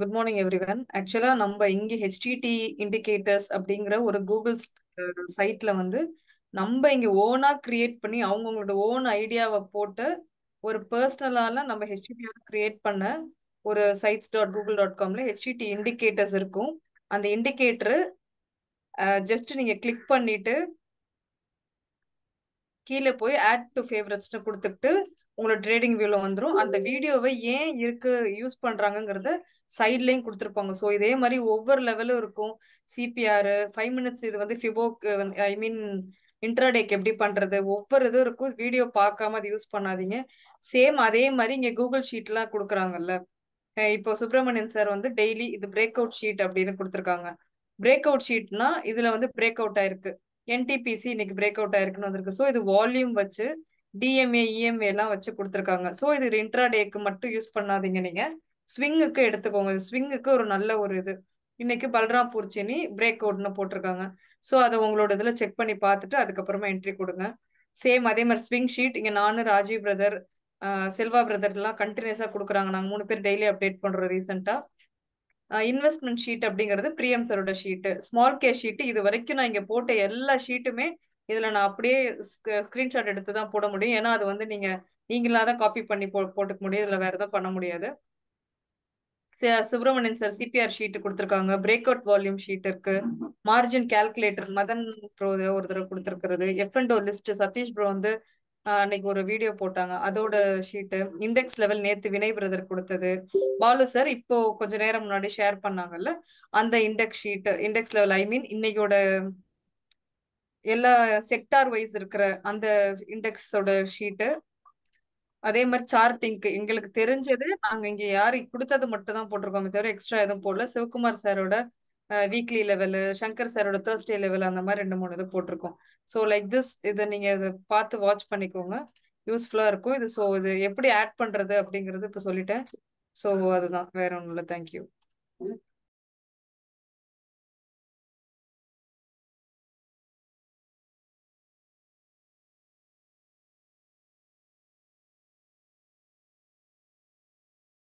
good morning every one ஆக்சுவலா நம்ம இங்க ஹெச்டிடி இண்டிகேட்டர்ஸ் அப்படிங்கிற ஒரு கூகுள் சைட்ல வந்து நம்ம இங்க ஓனா கிரியேட் பண்ணி அவங்கவுங்களோட ஓன் ஐடியாவை போட்டு ஒரு பர்சனலால நம்ம ஹெச்டிடிஆர் கிரியேட் பண்ண ஒரு சைட்ஸ் டாட் கூகுள் டாட் காம்ல ஹெச்டிடி இண்டிகேட்டர்ஸ் இருக்கும் அந்த இண்டிகேட்டரு ஜஸ்ட் நீங்க கிளிக் பண்ணிட்டு கீழே போய் ஆட் டு ஃபேவரட்ஸ்னு கொடுத்துட்டு உங்களோட ட்ரேடிங் வியூவில் வந்துடும் அந்த வீடியோவை ஏன் இருக்கு யூஸ் பண்ணுறாங்கங்கிறத சைட்லேயும் கொடுத்துருப்பாங்க ஸோ இதே மாதிரி ஒவ்வொரு லெவலும் இருக்கும் சிபிஆர் ஃபைவ் மினிட்ஸ் இது வந்து ஃபிபோக்கு ஐ மீன் இன்ட்ராடேக் எப்படி பண்ணுறது ஒவ்வொரு இதுவும் இருக்கும் வீடியோ பார்க்காம அது யூஸ் பண்ணாதீங்க சேம் அதே மாதிரி இங்கே கூகுள் ஷீட்லாம் கொடுக்குறாங்கல்ல இப்போ சுப்பிரமணியன் சார் வந்து டெய்லி இது பிரேக் அவுட் ஷீட் அப்படின்னு கொடுத்துருக்காங்க பிரேக் அவுட் ஷீட்னா இதுல வந்து பிரேக் அவுட் ஆயிருக்கு என்டிபிசி இன்னைக்கு பிரேக் அவுட் ஆயிருக்குன்னு வந்திருக்கு ஸோ இது வால்யூம் வச்சு டிஎம்ஏ இஎம்ஏ e எல்லாம் வச்சு கொடுத்துருக்காங்க ஸோ இது இன்ட்ராடேக்கு மட்டும் யூஸ் பண்ணாதீங்க நீங்க ஸ்விங்குக்கு எடுத்துக்கோங்க ஸ்விங்குக்கு ஒரு நல்ல ஒரு இது இன்னைக்கு பல்ராம்பூர் சீனி பிரேக் அவுட்னு போட்டிருக்காங்க ஸோ அதை உங்களோட இதில் செக் பண்ணி பார்த்துட்டு அதுக்கப்புறமா என்ட்ரி கொடுங்க சேம் அதே மாதிரி ஸ்விங் ஷீட் இங்கே நானும் ராஜீவ் பிரதர் செல்வா பிரதர்லாம் கண்டினியூஸாக கொடுக்குறாங்க நாங்கள் மூணு பேர் டெய்லி அப்டேட் பண்ணுறோம் ரீசெண்டாக இன்வெஸ்ட்மெண்ட் ஷீட் அப்படிங்கிறது பிரியம் சரோட ஷீட்டு ஸ்மால் கே ஷீட்டு இது வரைக்கும் நான் இங்கே போட்ட எல்லா ஷீட்டுமே இதில் நான் அப்படியே ஸ்க்ரீன்ஷாட் எடுத்து தான் போட முடியும் ஏன்னா அது வந்து நீங்கள் நீங்களாக தான் காப்பி பண்ணி போ போட்டுக்க முடியும் இதில் வேறு எதுவும் பண்ண முடியாது சுப்பிரமணியன் சார் சிபிஆர் ஷீட்டு கொடுத்துருக்காங்க பிரேக் அவுட் வால்யூம் ஷீட் இருக்கு மார்ஜின் கால்குலேட்டர் மதன் ப்ரோ ஒரு தடவை கொடுத்துருக்கிறது F and list Sathish bro வந்து அன்னைக்கு ஒரு வீடியோ போட்டாங்க அதோட ஷீட்டு இண்டெக்ஸ் லெவல் நேத்து வினய் பிரதர் கொடுத்தது பாலு சார் இப்போ கொஞ்ச நேரம் முன்னாடி ஷேர் பண்ணாங்கல்ல அந்த index sheet index level I mean இன்னைக்கோட எல்லா செக்டார் வைஸ் இருக்கிற அந்த இண்டெக்ஸோட ஷீட்டு அதே மாதிரி சார்ட்டிங்க்கு எங்களுக்கு தெரிஞ்சது நாங்க இங்க யாரு கொடுத்தது மட்டும் தான் போட்டிருக்கோமே தவிர எக்ஸ்ட்ரா எதுவும் போடல சிவகுமார் சாரோட வீக்லி லெவலு சங்கர் சாரோட தேர்ஸ்டே லெவல் அந்த மாதிரி ரெண்டு மூணு இது போட்டிருக்கோம் ஸோ லைக் திஸ் இதை நீங்கள் இதை பார்த்து வாட்ச் பண்ணிக்கோங்க யூஸ்ஃபுல்லாக இருக்கும் இது ஸோ இது எப்படி ஆட் பண்றது அப்படிங்கிறது இப்போ சொல்லிட்டேன் ஸோ அதுதான் வேற ஒன்றும் இல்லை தேங்க்யூ